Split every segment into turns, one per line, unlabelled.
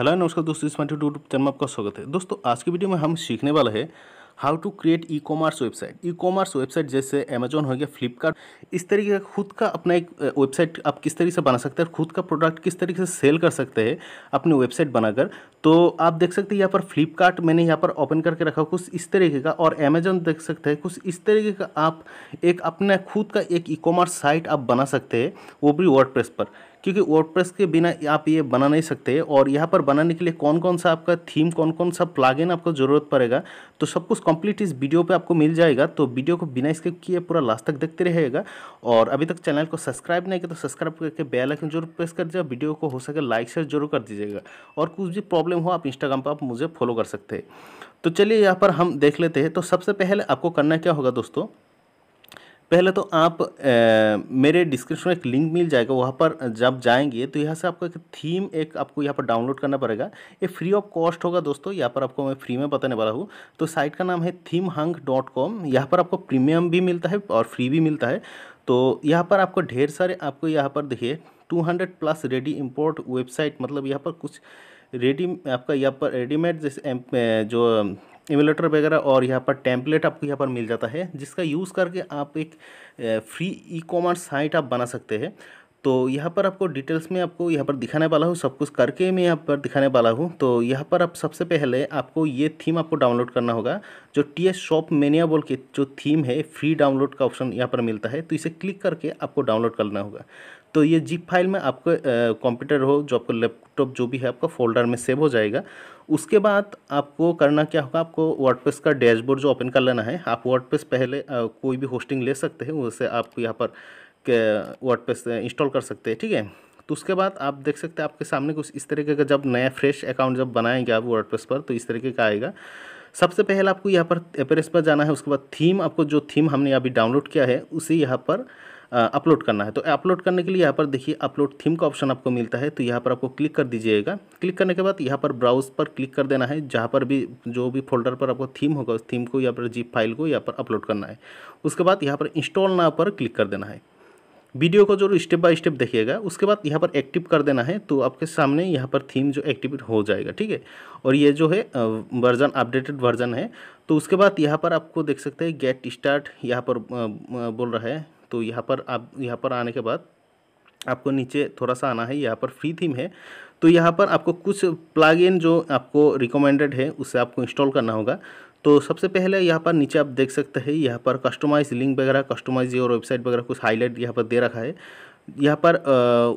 hello नमस्कार दोस्तों इस माइटी यूट्यूब चैनल में आपका स्वागत है दोस्तों आज की वीडियो में हम सीखने वाले हैं how to create e commerce website e commerce website जैसे अमेजोन हो गया फ्लिपकार्ट इस तरीके का खुद का अपना एक वेबसाइट आप किस तरीके से बना सकते हैं खुद का प्रोडक्ट किस तरीके से सेल कर सकते हैं अपनी वेबसाइट बनाकर तो आप देख सकते हैं यहाँ पर फ्लिपकार्ट मैंने यहाँ पर ओपन करके रखा कुछ इस तरीके का और अमेजोन देख सकते हैं कुछ इस तरीके का आप एक अपना खुद का एक ई कॉमर्स साइट आप बना सकते हैं वो भी वर्ड पर क्योंकि वर्डप्रेस के बिना आप ये बना नहीं सकते और यहाँ पर बनाने के लिए कौन कौन सा आपका थीम कौन कौन सा प्लागिन आपको ज़रूरत पड़ेगा तो सब कुछ कंप्लीट इस वीडियो पे आपको मिल जाएगा तो वीडियो को बिना इसके किए पूरा लास्ट तक देखते रहेगा और अभी तक चैनल को सब्सक्राइब नहीं किया तो सब्सक्राइब करके बेल आइकन जरूर प्रेस कर दिया वीडियो को हो सके लाइक शेयर जरूर कर दीजिएगा और कुछ भी प्रॉब्लम हो आप इंस्टाग्राम पर आप मुझे फॉलो कर सकते हैं तो चलिए यहाँ पर हम देख लेते हैं तो सबसे पहले आपको करना क्या होगा दोस्तों पहले तो आप ए, मेरे डिस्क्रिप्शन में एक लिंक मिल जाएगा वहाँ पर जब जाएंगे तो यहाँ से आपको एक थीम एक आपको यहाँ पर डाउनलोड करना पड़ेगा ये फ्री ऑफ कॉस्ट होगा दोस्तों यहाँ पर आपको मैं फ्री में बताने वाला हूँ तो साइट का नाम है थीम हंग डॉट कॉम यहाँ पर आपको प्रीमियम भी मिलता है और फ्री भी मिलता है तो यहाँ पर आपको ढेर सारे आपको यहाँ पर देखिए two plus ready import website मतलब यहाँ पर कुछ रेडी आपका यहाँ पर रेडीमेड जैसे जो इमुलेटर वगैरह और यहाँ पर टैंपलेट आपको यहाँ पर मिल जाता है जिसका यूज़ करके आप एक फ्री ई कॉमर्स साइट आप बना सकते हैं तो यहाँ पर आपको डिटेल्स में आपको यहाँ पर दिखाने वाला हूँ सब कुछ करके मैं यहाँ पर दिखाने वाला हूँ तो यहाँ पर आप सबसे पहले आपको ये थीम आपको डाउनलोड करना होगा जो टी एस शॉप मेनिया बोल के जो थीम है फ्री डाउनलोड का ऑप्शन यहाँ पर मिलता है तो इसे क्लिक करके आपको डाउनलोड करना होगा तो ये जिप फाइल में आपको कंप्यूटर हो जो आपका लैपटॉप जो भी है आपका फोल्डर में सेव हो जाएगा उसके बाद आपको करना क्या होगा आपको वर्डप्रेस का डैशबोर्ड जो ओपन कर लेना है आप वर्डप्रेस पहले आ, कोई भी होस्टिंग ले सकते हैं उससे आप यहाँ पर वर्डप्रेस इंस्टॉल कर सकते हैं ठीक है तो उसके बाद आप देख सकते हैं आपके सामने कुछ इस तरीके का जब नया फ्रेश अकाउंट जब बनाएंगे आप वर्ड पर तो इस तरीके का आएगा सबसे पहले आपको यहाँ पर एपरेस पर जाना है उसके बाद थीम आपको जो थीम हमने अभी डाउनलोड किया है उसे यहाँ पर अपलोड करना है तो अपलोड करने के लिए यहाँ पर देखिए अपलोड थीम का ऑप्शन आपको मिलता है तो यहाँ पर आपको क्लिक कर दीजिएगा क्लिक करने के बाद यहाँ पर ब्राउज पर क्लिक कर देना है जहाँ पर भी जो भी फोल्डर पर आपको थीम होगा उस थीम को या पर जीप फाइल को यहाँ पर अपलोड करना है उसके बाद यहाँ पर इंस्टॉल ना पर क्लिक कर देना है वीडियो को जो स्टेप बाय स्टेप देखिएगा उसके बाद यहाँ पर एक्टिव कर देना है तो आपके सामने यहाँ पर थीम जो एक्टिवेट हो जाएगा ठीक है और ये जो है वर्जन अपडेटेड वर्जन है तो उसके बाद यहाँ पर आपको देख सकते हैं गेट स्टार्ट यहाँ पर बोल रहा है तो यहाँ पर आप यहाँ पर आने के बाद आपको नीचे थोड़ा सा आना है यहाँ पर फ्री थीम है तो यहाँ पर आपको कुछ प्लगइन जो आपको रिकमेंडेड है उसे आपको इंस्टॉल करना होगा तो सबसे पहले यहाँ पर नीचे आप देख सकते हैं यहाँ पर कस्टमाइज लिंक वगैरह कस्टमाइज और वेबसाइट वगैरह कुछ हाईलाइट यहाँ पर दे रखा है यहाँ पर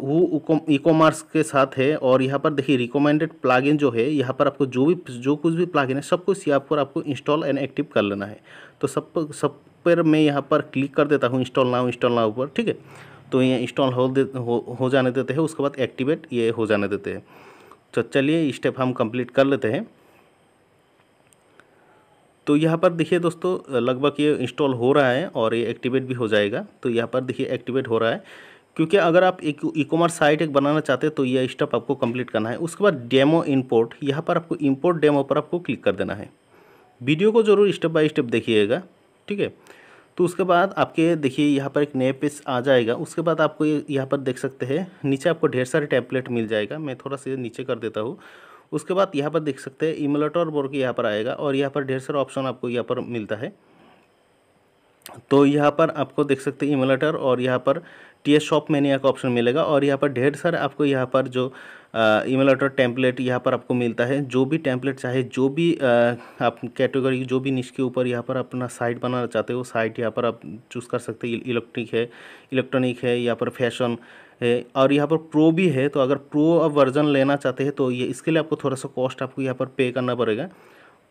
वो ई कॉमर्स के साथ है और यहाँ पर देखिए रिकमेंडेड प्लागइन जो है यहाँ पर आपको जो भी जो कुछ भी प्लागइन है सब कुछ यहाँ पर आपको इंस्टॉल एंड एक्टिव कर लेना है तो सब सब पर मैं यहाँ पर क्लिक कर देता हूँ इंस्टॉल नाउ इंस्टॉल नाउ पर ठीक है तो ये इंस्टॉल हो, हो हो जाने देते हैं उसके बाद एक्टिवेट ये हो जाने देते हैं तो चलिए स्टेप हम कंप्लीट कर लेते हैं तो यहाँ पर देखिए दोस्तों लगभग ये इंस्टॉल हो रहा है और ये एक्टिवेट भी हो जाएगा तो यहाँ पर देखिए एक्टिवेट हो रहा है क्योंकि अगर आप एक ई कॉमर्स साइट एक बनाना चाहते हैं तो यह स्टेप आपको कंप्लीट करना है उसके बाद डेमो इंपोर्ट यहाँ पर आपको इंपोर्ट डेमो पर आपको क्लिक कर देना है वीडियो को जरूर स्टेप बाय स्टेप देखिएगा ठीक है तो उसके बाद आपके देखिए यहाँ पर एक नए पेज आ जाएगा उसके बाद आपको यहाँ पर देख सकते हैं नीचे आपको ढेर सारे टैपलेट मिल जाएगा मैं थोड़ा सा नीचे कर देता हूँ उसके बाद यहाँ पर देख सकते हैं इमलेटर बोर्ड के यहाँ पर आएगा और यहाँ पर ढेर सारा ऑप्शन आपको यहाँ पर मिलता है तो यहाँ पर आपको देख सकते हैं इमोलेटर और यहाँ पर टी एस शॉप मैनिया का ऑप्शन मिलेगा और यहाँ पर ढेर सारे आपको यहाँ पर जो इमोलेटर टेम्पलेट यहाँ पर आपको मिलता है जो भी टेम्पलेट चाहे जो भी आ, आप कैटेगरी जो भी निश के ऊपर यहाँ पर अपना साइट बनाना चाहते हो साइट यहाँ पर आप चूज़ कर सकते हैं इलेक्ट्रिक है इलेक्ट्रॉनिक है यहाँ पर फैशन है और यहाँ पर प्रो भी है तो अगर प्रो वर्जन लेना चाहते हैं तो ये इसके लिए आपको थोड़ा सा कॉस्ट आपको यहाँ पर पे करना पड़ेगा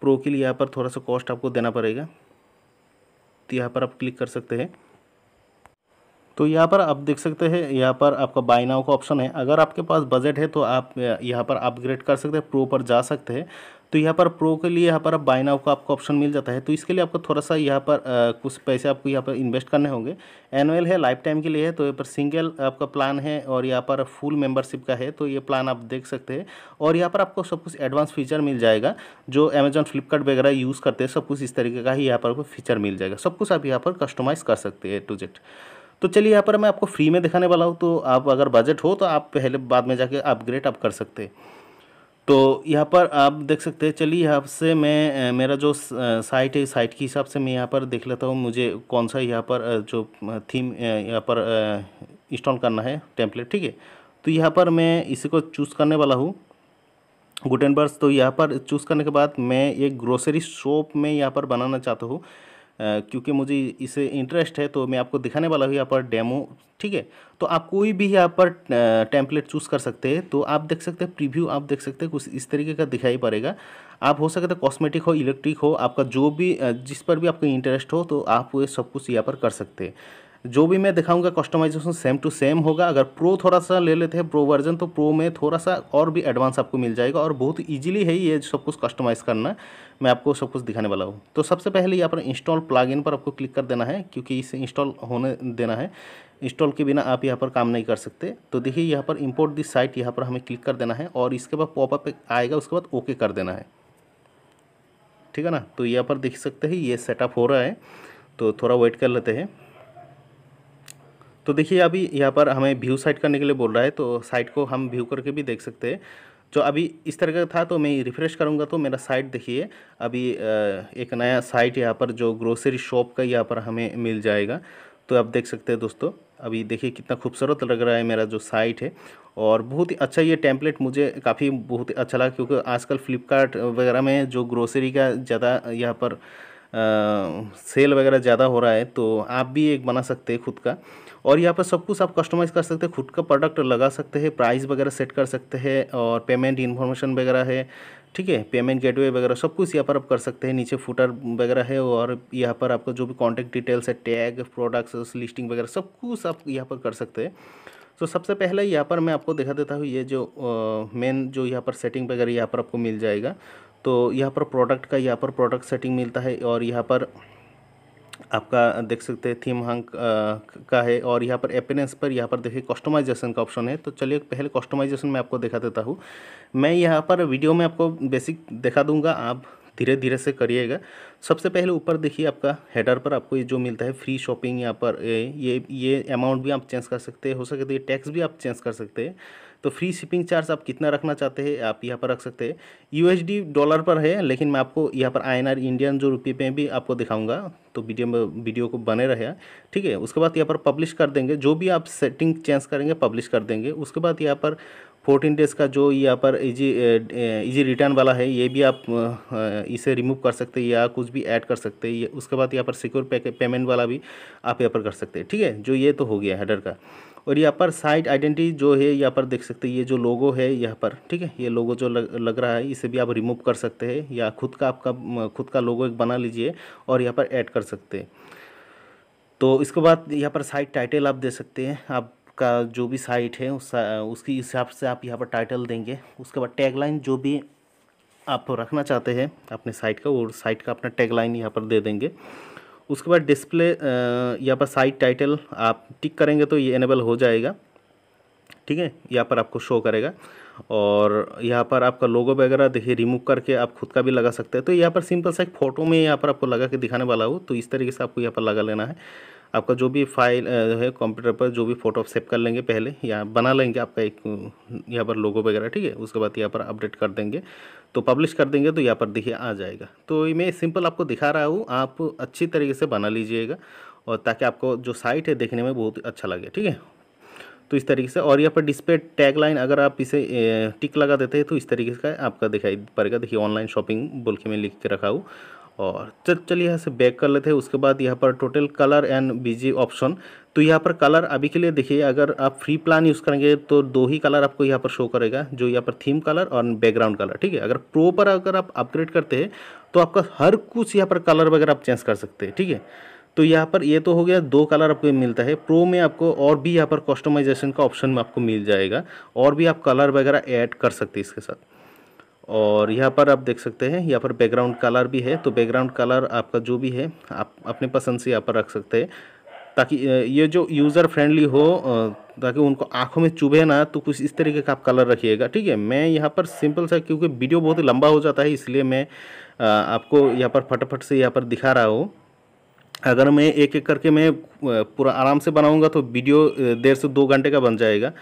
प्रो के लिए यहाँ पर थोड़ा सा कॉस्ट आपको देना पड़ेगा यहाँ पर आप क्लिक कर सकते हैं तो यहाँ पर आप देख सकते हैं यहाँ पर आपका बाय नाउ का ऑप्शन है अगर आपके पास बजट है तो आप यहाँ पर अपग्रेड कर सकते हैं प्रो पर जा सकते हैं तो यहाँ पर प्रो के लिए यहाँ पर आप बाइनाव का आपको ऑप्शन मिल जाता है तो इसके लिए आपको थोड़ा सा यहाँ पर आ, कुछ पैसे आपको यहाँ पर इन्वेस्ट करने होंगे एनुअल है लाइफ टाइम के लिए है तो यहाँ पर सिंगल आपका प्लान है और यहाँ पर फुल मेंबरशिप का है तो ये प्लान आप देख सकते हैं और यहाँ पर आपको सब कुछ एडवांस फीचर मिल जाएगा जो अमेज़ॉन फ्लिपकार्ट वगैरह यूज़ करते हैं सब कुछ इस तरीके का ही यहाँ पर आपको फीचर मिल जाएगा सब कुछ आप यहाँ पर कस्टमाइज़ कर सकते हैं टू जेट तो चलिए यहाँ पर मैं आपको फ्री में दिखाने वाला हूँ तो आप अगर बजट हो तो आप पहले बाद में जाके अपग्रेड आप कर सकते हैं तो यहाँ पर आप देख सकते हैं चलिए यहाँ से मैं मेरा जो साइट है साइट के हिसाब से मैं यहाँ पर देख लेता हूँ मुझे कौन सा यहाँ पर जो थीम यहाँ पर इंस्टॉल करना है टेम्पलेट ठीक है तो यहाँ पर मैं इसी को चूज़ करने वाला हूँ बर्स तो यहाँ पर चूज़ करने के बाद मैं एक ग्रोसरी शॉप में यहाँ पर बनाना चाहता हूँ क्योंकि मुझे इसे इंटरेस्ट है तो मैं आपको दिखाने वाला हूँ यहाँ पर डेमो ठीक है तो आप कोई भी यहाँ पर टेम्पलेट चूज़ कर सकते हैं तो आप देख सकते हैं प्रीव्यू आप देख सकते हैं कुछ इस तरीके का दिखाई पड़ेगा आप हो सकता है कॉस्मेटिक हो इलेक्ट्रिक हो आपका जो भी जिस पर भी आपका इंटरेस्ट हो तो आप वो सब कुछ यहाँ पर कर सकते हैं जो भी मैं दिखाऊंगा कस्टमाइजेशन सेम टू सेम होगा अगर प्रो थोड़ा सा ले लेते हैं प्रो वर्जन तो प्रो में थोड़ा सा और भी एडवांस आपको मिल जाएगा और बहुत ईजिली है ये सब कुछ कस्टमाइज़ करना मैं आपको सब कुछ दिखाने वाला हूँ तो सबसे पहले यहाँ पर इंस्टॉल प्लाग पर आपको क्लिक कर देना है क्योंकि इसे इंस्टॉल होने देना है इंस्टॉल के बिना आप यहाँ पर काम नहीं कर सकते तो देखिए यहाँ पर इम्पोर्ट दिस साइट यहाँ पर हमें क्लिक कर देना है और इसके बाद पॉपअप आएगा उसके बाद ओके कर देना है ठीक है ना तो यहाँ पर देख सकते हैं ये सेटअप हो रहा है तो थोड़ा वेट कर लेते हैं तो देखिए अभी यहाँ पर हमें व्यू साइट करने के लिए बोल रहा है तो साइट को हम व्यू करके भी देख सकते हैं जो अभी इस तरह का था तो मैं रिफ़्रेश करूँगा तो मेरा साइट देखिए अभी एक नया साइट यहाँ पर जो ग्रोसरी शॉप का यहाँ पर हमें मिल जाएगा तो आप देख सकते हैं दोस्तों अभी देखिए कितना खूबसूरत लग रहा है मेरा जो साइट है और बहुत ही अच्छा ये टेम्पलेट मुझे काफ़ी बहुत अच्छा लगा क्योंकि आजकल फ्लिपकार्ट वगैरह में जो ग्रोसरी का ज़्यादा यहाँ पर सेल वगैरह ज़्यादा हो रहा है तो आप भी एक बना सकते हैं खुद का और यहाँ पर सब कुछ आप कस्टमाइज़ कर सकते हैं खुद का प्रोडक्ट लगा सकते हैं प्राइस वगैरह सेट कर सकते हैं और पेमेंट इन्फॉर्मेशन वगैरह है ठीक है पेमेंट गेटवे वगैरह सब कुछ यहाँ पर आप कर सकते हैं नीचे फुटर वगैरह है और यहाँ पर आपका जो भी कॉन्टैक्ट डिटेल्स है टैग प्रोडक्ट्स लिस्टिंग वगैरह सब कुछ आप यहाँ पर कर सकते हैं तो सबसे पहले यहाँ पर मैं आपको दिखा देता हूँ ये जो मेन जो यहाँ पर सेटिंग वगैरह यहाँ पर आपको मिल जाएगा तो यहाँ पर प्रोडक्ट का यहाँ पर प्रोडक्ट सेटिंग मिलता है और यहाँ पर आपका देख सकते हैं थीम हंक का है और यहाँ पर अपेरेंस पर यहाँ पर देखिए कस्टमाइजेशन का ऑप्शन है तो चलिए पहले कस्टमाइजेशन मैं आपको दिखा देता हूँ मैं यहाँ पर वीडियो में आपको बेसिक दिखा दूँगा आप धीरे धीरे से करिएगा सबसे पहले ऊपर देखिए आपका हेडर पर आपको ये जो मिलता है फ्री शॉपिंग यहाँ पर ये ये अमाउंट भी आप चेंज कर सकते हैं हो सके तो ये टैक्स भी आप चेंज कर सकते हैं तो फ्री शिपिंग चार्ज आप कितना रखना चाहते हैं आप यहाँ पर रख सकते हैं यूएसडी डॉलर पर है लेकिन मैं आपको यहाँ पर आईएनआर इंडियन जो रुपये पे भी आपको दिखाऊंगा तो वीडियो में वीडियो को बने रहे ठीक है उसके बाद यहाँ पर पब्लिश कर देंगे जो भी आप सेटिंग चेंज करेंगे पब्लिश कर देंगे उसके बाद यहाँ पर फोर्टीन डेज़ का जो यहाँ पर इजी इजी रिटर्न वाला है ये भी आप eh, इसे रिमूव कर सकते हैं या कुछ भी ऐड कर सकते हैं उसके बाद यहाँ पर सिक्योर पे, पेमेंट वाला भी आप यहाँ पर कर सकते हैं ठीक है जो ये तो हो गया हैडर का और यहाँ पर साइट आइडेंटिटी जो है यहाँ पर देख सकते हैं ये जो लोगो है यहाँ पर ठीक है ये लोगो जो लग, लग रहा है इसे भी आप रिमूव कर सकते हैं या खुद का आपका खुद का लोगो एक बना लीजिए और यहाँ पर ऐड कर सकते हैं तो इसके बाद यहाँ पर साइट टाइटल आप दे सकते हैं आप का जो भी साइट है उस उसकी हिसाब से आप यहाँ पर टाइटल देंगे उसके बाद टैगलाइन जो भी आप रखना चाहते हैं अपने साइट का वो साइट का अपना टैगलाइन यहाँ पर दे देंगे उसके बाद डिस्प्ले यहाँ पर साइट टाइटल आप टिक करेंगे तो ये इनेबल हो जाएगा ठीक है यहाँ पर आपको शो करेगा और यहाँ पर आपका लोगो वगैरह देखिए रिमूव करके आप खुद का भी लगा सकते हैं तो यहाँ पर सिंपल सा एक फ़ोटो में यहाँ पर आपको लगा के दिखाने वाला हो तो इस तरीके से आपको यहाँ पर लगा लेना है आपका जो भी फाइल है कंप्यूटर पर जो भी फ़ोटो सेव कर लेंगे पहले या बना लेंगे आपका एक यहाँ पर लोगो वगैरह ठीक है उसके बाद यहाँ पर अपडेट कर देंगे तो पब्लिश कर देंगे तो यहाँ पर देखिए आ जाएगा तो मैं सिंपल आपको दिखा रहा हूँ आप अच्छी तरीके से बना लीजिएगा और ताकि आपको जो साइट है देखने में बहुत अच्छा लगे ठीक है तो इस तरीके से और यहाँ पर डिस्प्ले टैग लाइन अगर आप इसे टिक लगा देते हैं तो इस तरीके का आपका दिखाई पड़ेगा देखिए ऑनलाइन शॉपिंग बोल के मैं लिख के रखा हूँ और चल चलिए यहाँ से बैक कर लेते हैं उसके बाद यहाँ पर total colour and busy option तो यहाँ पर कलर अभी के लिए देखिए अगर आप फ्री प्लान यूज़ करेंगे तो दो ही कलर आपको यहाँ पर शो करेगा जो यहाँ पर थीम कलर और बैकग्राउंड कलर ठीक है अगर प्रो पर अगर आप अपग्रेड करते हैं तो आपका हर कुछ यहाँ पर कलर वगैरह आप चेंज कर सकते हैं ठीक है तो यहाँ पर ये तो हो गया दो कलर आपको मिलता है प्रो में आपको और भी यहाँ पर कस्टमाइजेशन का ऑप्शन आपको मिल जाएगा और भी आप कलर वगैरह ऐड कर सकते हैं इसके साथ और यहाँ पर आप देख सकते हैं यहाँ पर बैकग्राउंड कलर भी है तो बैकग्राउंड कलर आपका जो भी है आप अपने पसंद से यहाँ पर रख सकते हैं ताकि ये जो यूज़र फ्रेंडली हो ताकि उनको आंखों में चुभे ना तो कुछ इस तरीके का आप कलर रखिएगा ठीक है मैं यहाँ पर सिंपल सा क्योंकि वीडियो बहुत ही लंबा हो जाता है इसलिए मैं आपको यहाँ पर फटाफट से यहाँ पर दिखा रहा हूँ अगर मैं एक एक करके मैं पूरा आराम से बनाऊँगा तो वीडियो देर से दो घंटे का बन जाएगा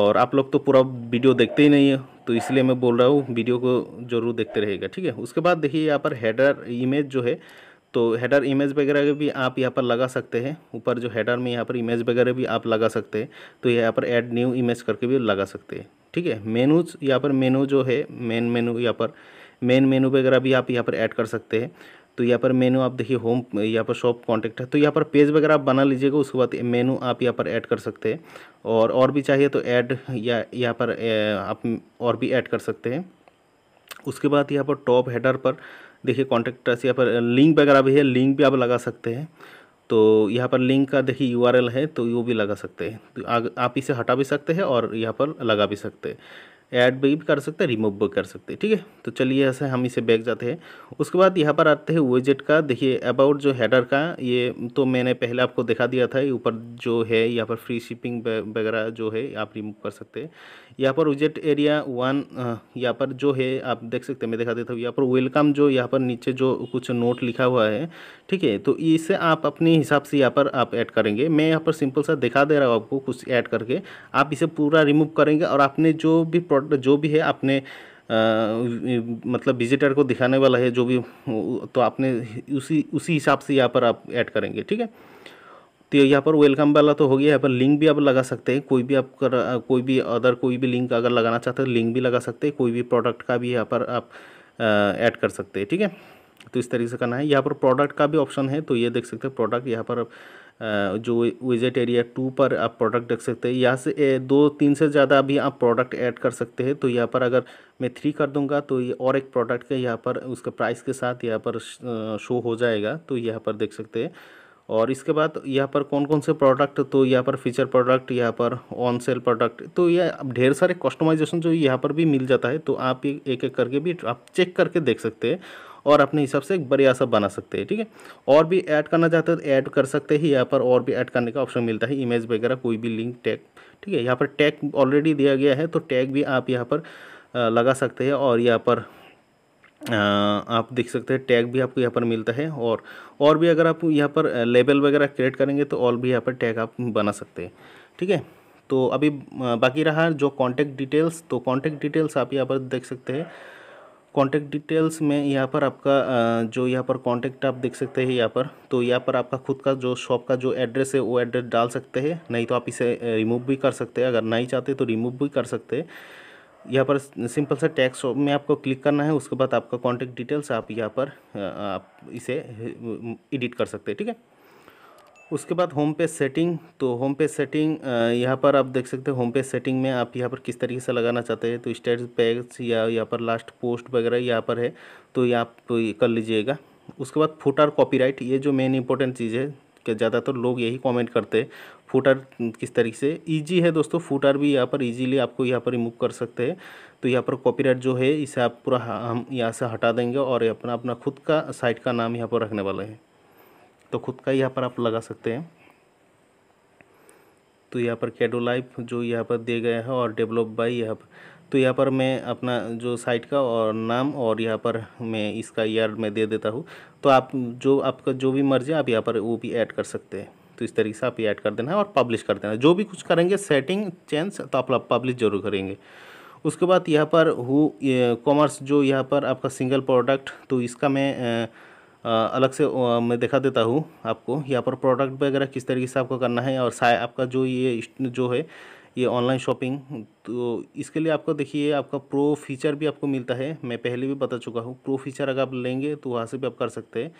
और आप लोग तो पूरा वीडियो देखते ही नहीं है तो इसलिए मैं बोल रहा हूँ वीडियो को ज़रूर देखते रहेगा ठीक है उसके बाद देखिए यहाँ पर हेडर इमेज जो है तो हेडर इमेज वगैरह भी आप यहाँ पर लगा सकते हैं ऊपर जो हेडर में यहाँ पर इमेज वगैरह भी आप लगा सकते हैं तो यहाँ पर एड न्यू इमेज करके भी लगा सकते हैं ठीक है मेनूज यहाँ पर मेनू जो है मेन मेनू यहाँ पर मेन मेनू वगैरह भी आप यहाँ पर ऐड कर सकते हैं तो यहाँ पर मेनू आप देखिए होम यहाँ पर शॉप कॉन्टैक्ट है तो यहाँ पर पेज वगैरह आप बना लीजिएगा उसके बाद मेनू आप यहाँ पर ऐड कर सकते हैं और और भी चाहिए तो ऐड या यहाँ पर आप और भी ऐड कर सकते हैं उसके बाद यहाँ पर टॉप हेडर पर देखिए कॉन्टैक्ट यहाँ पर लिंक वगैरह भी है लिंक भी आप लगा सकते हैं तो यहाँ पर लिंक का देखिए यू है तो वो भी लगा सकते हैं तो आप इसे हटा भी सकते हैं और यहाँ पर लगा भी सकते हैं ऐड भी कर सकते हैं रिमूव भी कर सकते हैं ठीक है तो चलिए ऐसे हम इसे बैक जाते हैं उसके बाद यहाँ पर आते हैं वेजेट का देखिए अबाउट जो हैडर का ये तो मैंने पहले आपको दिखा दिया था ऊपर जो है यहाँ पर फ्री शिपिंग वगैरह जो है आप रिमूव कर सकते हैं यहाँ पर वेजेट एरिया वन यहाँ पर जो है आप देख सकते हैं मैं दिखा देता हूँ यहाँ पर वेलकम जो यहाँ पर नीचे जो कुछ नोट लिखा हुआ है ठीक है तो इसे आप अपने हिसाब से यहाँ पर आप ऐड करेंगे मैं यहाँ पर सिंपल सा दिखा दे रहा हूँ आपको कुछ ऐड करके आप इसे पूरा रिमूव करेंगे और आपने जो भी और जो भी है आपने मतलब विजिटर को दिखाने वाला है जो भी तो आपने उसी उसी हिसाब से यहाँ पर आप ऐड करेंगे ठीक है तो यहाँ पर वेलकम वाला तो हो गया यहाँ पर लिंक भी आप लगा सकते हैं कोई भी आप कर कोई भी अदर कोई भी लिंक अगर लगाना चाहते हैं लिंक तो भी लगा सकते हैं कोई भी प्रोडक्ट का भी यहाँ पर आप ऐड कर सकते हैं ठीक है तो इस तरीके से करना है यहाँ पर प्रोडक्ट का भी ऑप्शन है तो ये देख सकते हैं प्रोडक्ट यहाँ पर आप जो विजेट एरिया टू पर आप प्रोडक्ट देख सकते हैं यहाँ से दो तीन से ज़्यादा अभी आप प्रोडक्ट ऐड कर सकते हैं तो यहाँ पर अगर मैं थ्री कर दूंगा तो ये और एक प्रोडक्ट का यहाँ पर उसके प्राइस के साथ यहाँ पर शो हो जाएगा तो यहाँ पर देख सकते हैं और इसके बाद यहाँ पर कौन कौन से प्रोडक्ट तो यहाँ पर फीचर प्रोडक्ट यहाँ पर ऑन सेल प्रोडक्ट तो यह ढेर सारे कस्टमाइजेशन जो यहाँ पर भी मिल जाता है तो आप एक एक करके भी आप चेक करके देख सकते हैं और अपने हिसाब से एक बढ़िया सा बना सकते हैं ठीक है और भी ऐड करना चाहते हो तो ऐड कर सकते हैं यहाँ पर और भी ऐड करने का ऑप्शन मिलता है इमेज वगैरह कोई भी लिंक टैग ठीक है यहाँ पर टैग ऑलरेडी दिया गया है तो टैग भी आप यहाँ पर लगा सकते हैं और यहाँ पर आप देख सकते हैं टैग भी आपको यहाँ पर मिलता है और और भी अगर आप यहाँ पर लेबल वगैरह क्रिएट करेंगे तो और भी यहाँ पर टैग आप बना सकते हैं ठीक है तो अभी बाकी रहा जो कॉन्टैक्ट डिटेल्स तो कॉन्टैक्ट डिटेल्स आप यहाँ पर देख सकते हैं कॉन्टैक्ट डिटेल्स में यहाँ पर आपका जो यहाँ पर कॉन्टैक्ट आप देख सकते हैं यहाँ पर तो यहाँ पर आपका खुद का जो शॉप का जो एड्रेस है वो एड्रेस डाल सकते हैं नहीं तो आप इसे रिमूव भी कर सकते हैं अगर नहीं चाहते तो रिमूव भी कर सकते हैं यहाँ पर सिंपल सा टैक्स में आपको क्लिक करना है उसके बाद आपका कॉन्टैक्ट डिटेल्स आप यहाँ पर आप इसे एडिट कर सकते हैं ठीक है उसके बाद होम पेज सेटिंग तो होम पेज सेटिंग यहाँ पर आप देख सकते हैं होम पेज सेटिंग में आप यहाँ पर किस तरीके से लगाना चाहते हैं तो स्टेट पैग्स या यहाँ पर लास्ट पोस्ट वगैरह यहाँ पर है तो ये आप तो कर लीजिएगा उसके बाद फुटर कॉपीराइट ये जो मेन इंपॉर्टेंट चीज़ है कि ज़्यादातर तो लोग यही कमेंट करते हैं फुटर किस तरीके से इजी है दोस्तों फुटर भी यहाँ पर इजीली आपको यहाँ पर रिमूव कर सकते हैं तो यहाँ पर कॉपीराइट जो है इसे आप पूरा हम यहाँ से हटा देंगे और अपना अपना खुद का साइट का नाम यहाँ पर रखने वाले हैं तो खुद का यहाँ पर आप लगा सकते हैं तो यहाँ पर कैडो लाइफ जो यहाँ पर दिए गए हैं और डेवलप बाई यहाँ पर तो यहाँ पर मैं अपना जो साइट का और नाम और यहाँ पर मैं इसका ईयर e में दे देता हूँ तो आप जो आपका जो भी मर्जी आप यहाँ पर वो भी ऐड कर सकते हैं तो इस तरीके से आप ऐड कर देना है और पब्लिश कर देना जो भी कुछ करेंगे सेटिंग चेंज तो आप पब्लिश जरूर करेंगे उसके बाद यहाँ पर हु कॉमर्स जो यहाँ पर आपका सिंगल प्रोडक्ट तो इसका मैं अलग से मैं दिखा देता हूँ आपको यहाँ पर प्रोडक्ट वगैरह किस तरीके से आपको करना है और साय आपका जो ये जो है ये ऑनलाइन शॉपिंग तो इसके लिए आपको देखिए आपका प्रो फीचर भी आपको मिलता है मैं पहले भी बता चुका हूँ प्रो फीचर अगर आप लेंगे तो वहाँ से भी आप कर सकते हैं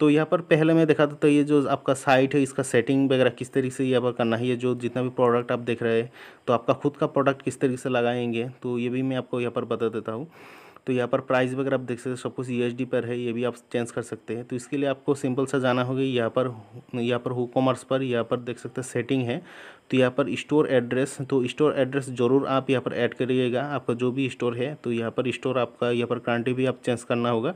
तो यहाँ पर पहले मैं दिखा देता ये जो आपका साइट है इसका सेटिंग वगैरह किस तरीके से यहाँ पर करना है ये जो जितना भी प्रोडक्ट आप देख रहे हैं तो आपका खुद का प्रोडक्ट किस तरीके से लगाएंगे तो ये भी मैं आपको यहाँ पर बता देता हूँ तो यहाँ पर प्राइस वगैरह आप देख सकते हैं सब कुछ ई पर है ये भी आप चेंज कर सकते हैं तो इसके लिए आपको सिंपल सा जाना होगा यहाँ पर यहाँ पर हु कॉमर्स पर यहाँ पर देख सकते हैं सेटिंग है तो यहाँ पर स्टोर एड्रेस तो स्टोर एड्रेस ज़रूर आप यहाँ पर ऐड करिएगा आपका जो भी स्टोर है तो यहाँ पर स्टोर आपका यहाँ पर कंट्री भी आप चेंज करना होगा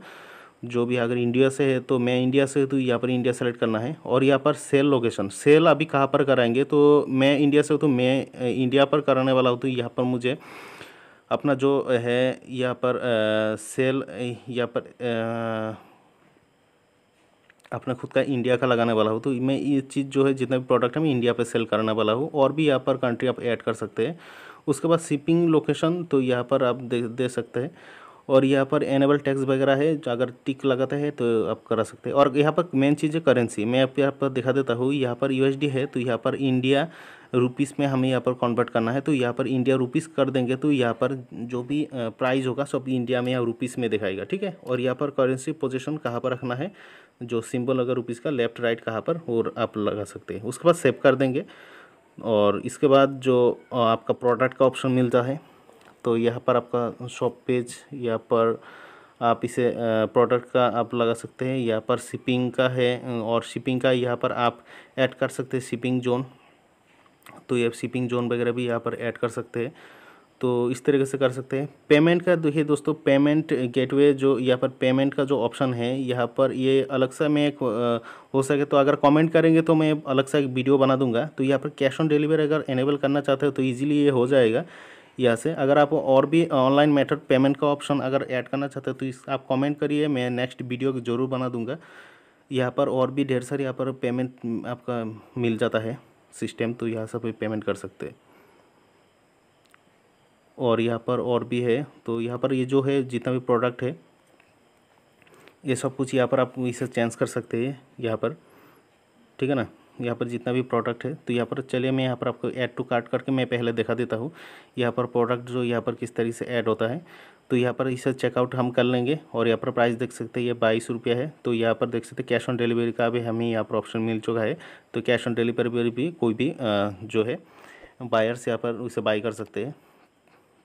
जो भी अगर इंडिया से है तो मैं इंडिया से तो यहाँ पर इंडिया सेलेक्ट करना है और यहाँ पर सेल लोकेशन सेल अभी कहाँ पर कराएंगे तो मैं इंडिया से हूँ तो मैं इंडिया पर कराने वाला हूँ तो यहाँ पर मुझे अपना जो है यहाँ पर आ, सेल यहाँ पर आ, अपना खुद का इंडिया का लगाने वाला हूँ तो मैं ये चीज़ जो है जितना भी प्रोडक्ट है मैं इंडिया पे सेल करने वाला हूँ और भी यहाँ पर कंट्री आप ऐड कर सकते हैं उसके बाद शिपिंग लोकेशन तो यहाँ पर आप दे, दे सकते हैं और यहाँ पर एनेबल टैक्स वगैरह है अगर टिक लगाता है तो आप करा सकते हैं और यहाँ पर मेन चीज़ है करेंसी मैं आप यहाँ पर दिखा देता हूँ यहाँ पर यूएसडी है तो यहाँ पर इंडिया रुपीस में हमें यहाँ पर कन्वर्ट करना है तो यहाँ पर इंडिया रुपीस कर देंगे तो यहाँ पर जो भी प्राइस होगा सब इंडिया में यहाँ रुपीस में दिखाएगा ठीक है और यहाँ पर करेंसी पोजिशन कहाँ पर रखना है जो सिंबल अगर रुपीज़ का लेफ्ट राइट कहाँ पर और आप लगा सकते हैं उसके बाद सेव कर देंगे और इसके बाद जो आपका प्रोडक्ट का ऑप्शन मिलता है तो यहाँ पर आपका शॉप पेज यहाँ पर आप इसे प्रोडक्ट का आप लगा सकते हैं यहाँ पर शिपिंग का है और शिपिंग का यहाँ पर आप ऐड कर सकते हैं शिपिंग जोन तो ये आप शिपिंग जोन वगैरह भी यहाँ पर ऐड कर सकते हैं तो इस तरीके से कर सकते हैं पेमेंट का देखिए दोस्तों पेमेंट गेटवे जो यहाँ पर पेमेंट का जो ऑप्शन है यहाँ पर ये अलग सा मैं एक हो सके तो अगर कमेंट करेंगे तो मैं अलग सा एक वीडियो बना दूंगा तो यहाँ पर कैश ऑन डिलीवरी अगर एनेबल करना चाहते हो तो ईजिली ये हो जाएगा यहाँ से अगर आप और भी ऑनलाइन मेथड पेमेंट का ऑप्शन अगर ऐड करना चाहते हो तो इस आप कमेंट करिए मैं नेक्स्ट वीडियो ज़रूर बना दूँगा यहाँ पर और भी ढेर सारी यहाँ पर पेमेंट आपका मिल जाता है सिस्टम तो यहाँ से भी पेमेंट कर सकते हैं और यहाँ पर और भी है तो यहाँ पर ये जो है जितना भी प्रोडक्ट है ये सब कुछ यहाँ पर आप इसे चेंज कर सकते हैं यहाँ पर ठीक है ना यहाँ पर जितना भी प्रोडक्ट है तो यहाँ पर चलिए मैं यहाँ पर आपको ऐड टू कार्ट करके मैं पहले दिखा देता हूँ यहाँ पर प्रोडक्ट जो यहाँ पर किस तरीके से ऐड होता है तो यहाँ पर इसे चेकआउट हम कर लेंगे और यहाँ पर प्राइस देख सकते हैं ये बाईस रुपया है तो यहाँ पर देख सकते हैं कैश ऑन डिलीवरी का भी हमें यहाँ पर ऑप्शन मिल चुका है तो कैश ऑन डिलीवरी भी कोई भी जो है बायर्स यहाँ पर उसे बाई कर सकते हैं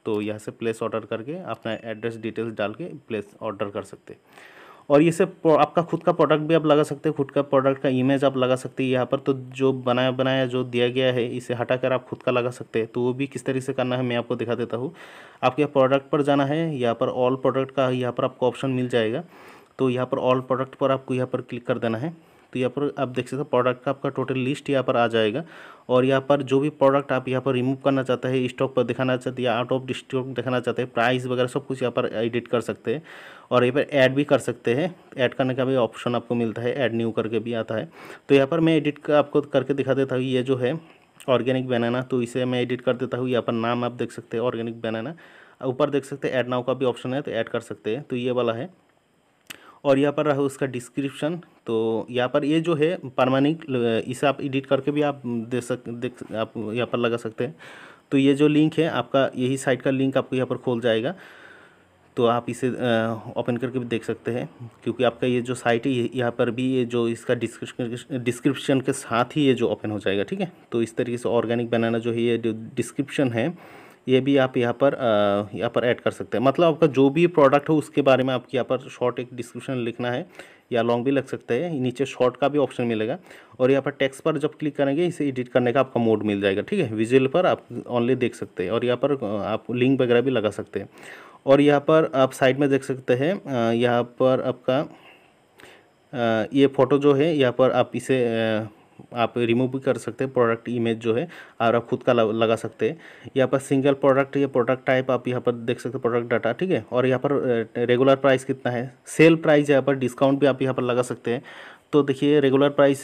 तो यहाँ से प्लेस ऑर्डर करके अपना एड्रेस डिटेल्स डाल के प्लेस ऑर्डर कर सकते हैं और ये सब आपका खुद का प्रोडक्ट भी आप लगा सकते हैं खुद का प्रोडक्ट का इमेज आप लगा सकते हैं यहाँ पर तो जो बनाया बनाया जो दिया गया है इसे हटा कर आप खुद का लगा सकते हैं तो वो भी किस तरीके से करना है मैं आपको दिखा देता हूँ आपके प्रोडक्ट पर जाना है यहाँ पर ऑल प्रोडक्ट का यहाँ पर आपको ऑप्शन मिल जाएगा तो यहाँ पर ऑल प्रोडक्ट पर आपको यहाँ पर क्लिक कर देना है तो यहाँ पर आप देख सकते हैं प्रोडक्ट का आपका टोटल लिस्ट यहाँ पर आ जाएगा और यहाँ पर जो भी प्रोडक्ट आप यहाँ पर रिमूव करना चाहते हैं स्टॉक पर दिखाना चाहते हैं या आउट ऑफ स्टॉक दिखाना चाहते हैं प्राइस वगैरह सब कुछ यहाँ पर एडिट कर सकते हैं और यहाँ पर ऐड भी कर सकते हैं ऐड करने का भी ऑप्शन आपको मिलता है ऐड न्यू करके भी आता है तो यहाँ पर मैं एडिट आपको करके दिखा देता हूँ ये जो है ऑर्गेनिक बनाना तो इसे मैं एडिट कर देता हूँ यहाँ पर नाम आप देख सकते हैं ऑर्गेनिक बनाना ऊपर देख सकते हैं ऐड नाउ का भी ऑप्शन है तो ऐड कर सकते हैं तो ये वाला है और यहाँ पर रहा उसका डिस्क्रिप्शन तो यहाँ पर ये जो है परमानेंट इसे आप एडिट करके भी आप दे सक देख आप यहाँ पर लगा सकते हैं तो ये जो लिंक है आपका यही साइट का लिंक आपको यहाँ पर खोल जाएगा तो आप इसे ओपन करके भी देख सकते हैं क्योंकि आपका ये जो साइट है यहाँ पर भी ये जो इसका डिस्क्रिप्शन डिस्क्रिप्शन के साथ ही ये जो ओपन हो जाएगा ठीक है तो इस तरीके से ऑर्गेनिक बनाना जो है ये डिस्क्रिप्शन है ये भी आप यहाँ पर यहाँ पर ऐड कर सकते हैं मतलब आपका जो भी प्रोडक्ट हो उसके बारे में आपको यहाँ पर शॉर्ट एक डिस्क्रिप्शन लिखना है या लॉन्ग भी लग सकता है नीचे शॉर्ट का भी ऑप्शन मिलेगा और यहाँ पर टेक्स्ट पर जब क्लिक करेंगे इसे एडिट करने का आपका मोड मिल जाएगा ठीक है विजुअल पर आप ऑनली देख सकते हैं और यहाँ पर आप लिंक वगैरह भी लगा सकते हैं और यहाँ पर आप साइड में देख सकते हैं यहाँ पर आपका ये फ़ोटो जो है यहाँ पर आप इसे आप रिमूव भी कर सकते हैं प्रोडक्ट इमेज जो है और आप खुद का लगा सकते हैं यहाँ पर सिंगल प्रोडक्ट या प्रोडक्ट टाइप आप यहाँ पर देख सकते हैं प्रोडक्ट डाटा ठीक है और यहाँ पर रेगुलर प्राइस कितना है सेल प्राइस यहाँ पर डिस्काउंट भी आप यहाँ पर लगा सकते हैं तो देखिए रेगुलर प्राइस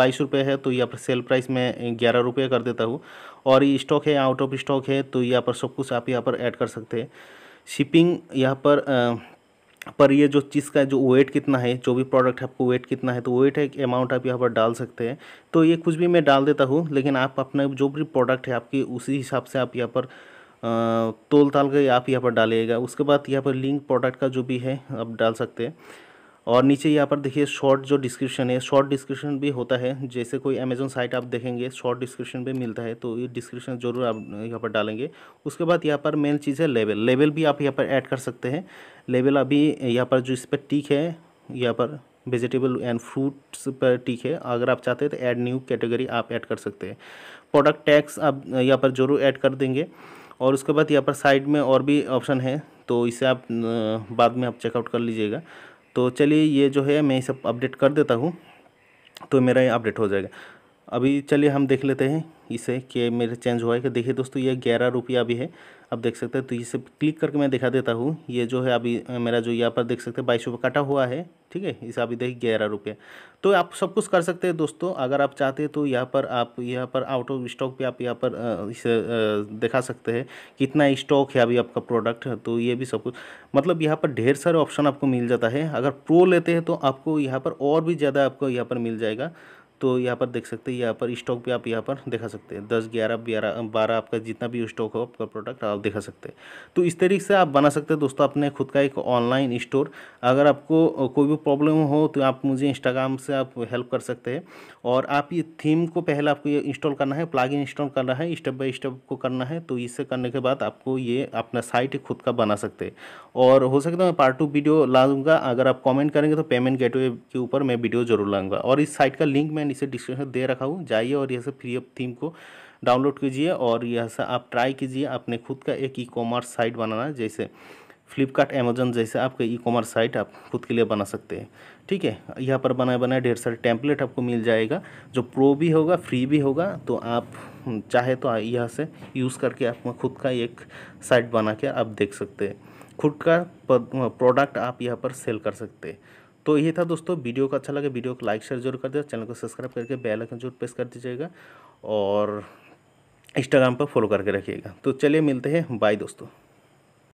बाईस रुपये है तो यहाँ पर सेल प्राइस मैं ग्यारह रुपये कर देता हूँ और ये स्टॉक है आउट ऑफ स्टॉक है तो यहाँ पर सब कुछ आप यहाँ पर ऐड कर सकते हैं शिपिंग यहाँ पर पर ये जो चीज़ का जो वेट कितना है जो भी प्रोडक्ट है आपको वेट कितना है तो वेट है एक अमाउंट आप यहाँ पर डाल सकते हैं तो ये कुछ भी मैं डाल देता हूँ लेकिन आप अपना जो भी प्रोडक्ट है आपकी उसी हिसाब से आप यहाँ पर तोल ताल के आप यहाँ पर डालिएगा उसके बाद यहाँ पर लिंक प्रोडक्ट का जो भी है आप डाल सकते हैं और नीचे यहाँ पर देखिए शॉर्ट जो डिस्क्रिप्शन है शॉर्ट डिस्क्रिप्शन भी होता है जैसे कोई अमेजोन साइट आप देखेंगे शॉर्ट डिस्क्रिप्शन भी मिलता है तो ये डिस्क्रिप्शन ज़रूर आप यहाँ पर डालेंगे उसके बाद यहाँ पर मेन चीज़ है लेवल लेवल भी आप यहाँ पर ऐड कर सकते हैं लेवल अभी यहाँ पर जो इस पर टीक है यहाँ पर वेजिटेबल एंड फ्रूट्स पर टीक है अगर आप चाहते हैं तो ऐड न्यू कैटेगरी आप ऐड कर सकते हैं प्रोडक्ट टैक्स आप यहाँ पर ज़रूर ऐड कर देंगे और उसके बाद यहाँ पर साइड में और भी ऑप्शन है तो इसे आप बाद में आप चेकआउट कर लीजिएगा तो चलिए ये जो है मैं ये सब अपडेट कर देता हूँ तो मेरा ये अपडेट हो जाएगा अभी चलिए हम देख लेते हैं इसे के मेरे चेंज हुआ है कि देखिए दोस्तों ये ग्यारह रुपया अभी है आप देख सकते हैं तो इसे क्लिक करके मैं दिखा देता हूँ ये जो है अभी मेरा जो यहाँ पर देख सकते हैं बाईस रुपये काटा हुआ है ठीक है इसे अभी देखिए ग्यारह रुपये तो आप सब कुछ कर सकते हैं दोस्तों अगर आप चाहते हैं तो यहाँ पर आप यहाँ पर आउट ऑफ स्टॉक भी आप यहाँ पर इसे दिखा सकते हैं कितना स्टॉक है अभी आपका प्रोडक्ट तो ये भी सब कुछ मतलब यहाँ पर ढेर सारे ऑप्शन आपको मिल जाता है अगर प्रो लेते हैं तो आपको यहाँ पर और भी ज़्यादा आपको यहाँ पर मिल जाएगा तो यहाँ पर देख सकते हैं यहाँ पर स्टॉक भी आप यहाँ पर दिखा सकते हैं दस ग्यारह ग्यारह बारह आपका जितना भी स्टॉक हो आपका प्रोडक्ट आप देखा सकते हैं तो इस तरीके से आप बना सकते हैं दोस्तों अपने खुद का एक ऑनलाइन स्टोर अगर आपको कोई भी प्रॉब्लम हो तो आप मुझे इंस्टाग्राम से आप हेल्प कर सकते हैं और आप ये थीम को पहले आपको ये इंस्टॉल करना है प्लाग इंस्टॉल करना है स्टेप बाई स्टेप को करना है तो इससे करने के बाद आपको ये अपना साइट खुद का बना सकते हैं और हो सकता है मैं पार्ट टू वीडियो ला दूँगा अगर आप कॉमेंट करेंगे तो पेमेंट गेटवे के ऊपर मैं वीडियो जरूर लाऊंगा और इस साइट का लिंक मैं मैंने इसे डिस्क्रिप्शन दे रखा हूँ जाइए और यह से फ्री ऑफ थीम को डाउनलोड कीजिए और यह से आप ट्राई कीजिए अपने खुद का एक ई कॉमर्स साइट बनाना जैसे फ्लिपकार्ट अमेजन जैसे आपके ई कॉमर्स साइट आप खुद के लिए बना सकते हैं ठीक है यहाँ पर बनाए बनाए ढेर सारे टेम्पलेट आपको मिल जाएगा जो प्रो भी होगा फ्री भी होगा तो आप चाहे तो यहाँ से यूज़ करके आप खुद का एक साइट बना के आप देख सकते हैं खुद का प्रोडक्ट आप यहाँ पर सेल कर सकते हैं तो ये था दोस्तों वीडियो को अच्छा लगे वीडियो को लाइक शेयर जरूर कर दिया चैनल को सब्सक्राइब करके बेल आइकन जरूर प्रेस कर दीजिएगा और इंस्टाग्राम पर फॉलो करके रखिएगा तो चलिए मिलते हैं बाय दोस्तों